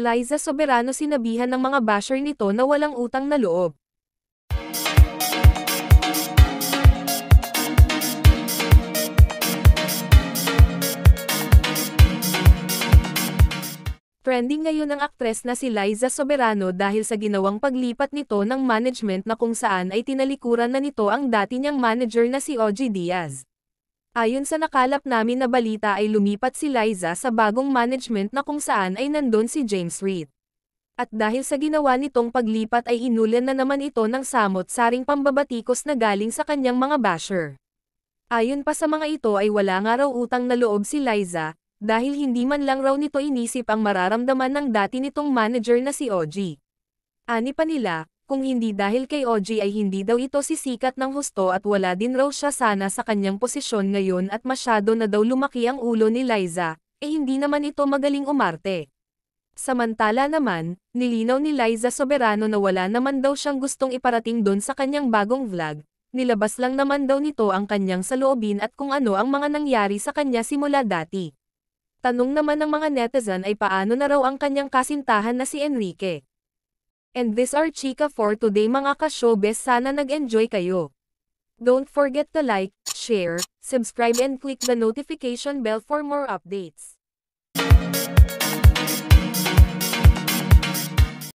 Liza Soberano sinabihan ng mga basher nito na walang utang na loob. Trending ngayon ang aktres na si Liza Soberano dahil sa ginawang paglipat nito ng management na kung saan ay tinalikuran na nito ang dati niyang manager na si Ogie Diaz. Ayon sa nakalap namin na balita ay lumipat si Liza sa bagong management na kung saan ay nandon si James Reed. At dahil sa ginawa nitong paglipat ay inulan na naman ito ng samot-saring pambabatikos na galing sa kanyang mga basher. Ayon pa sa mga ito ay wala nga raw utang na loob si Liza, dahil hindi man lang raw nito inisip ang mararamdaman ng dati nitong manager na si OG. Ani pa nila, kung hindi dahil kay OJ ay hindi daw ito sisikat ng husto at wala din raw siya sana sa kanyang posisyon ngayon at masyado na daw lumaki ang ulo ni Liza, eh hindi naman ito magaling umarte. Samantala naman, nilinaw ni Liza Soberano na wala naman daw siyang gustong iparating don sa kanyang bagong vlog, nilabas lang naman daw nito ang kanyang saloobin at kung ano ang mga nangyari sa kanya simula dati. Tanong naman ng mga netizen ay paano na raw ang kanyang kasintahan na si Enrique. And this are Chika for today mga ka-showbiz sana nag-enjoy kayo. Don't forget to like, share, subscribe and click the notification bell for more updates.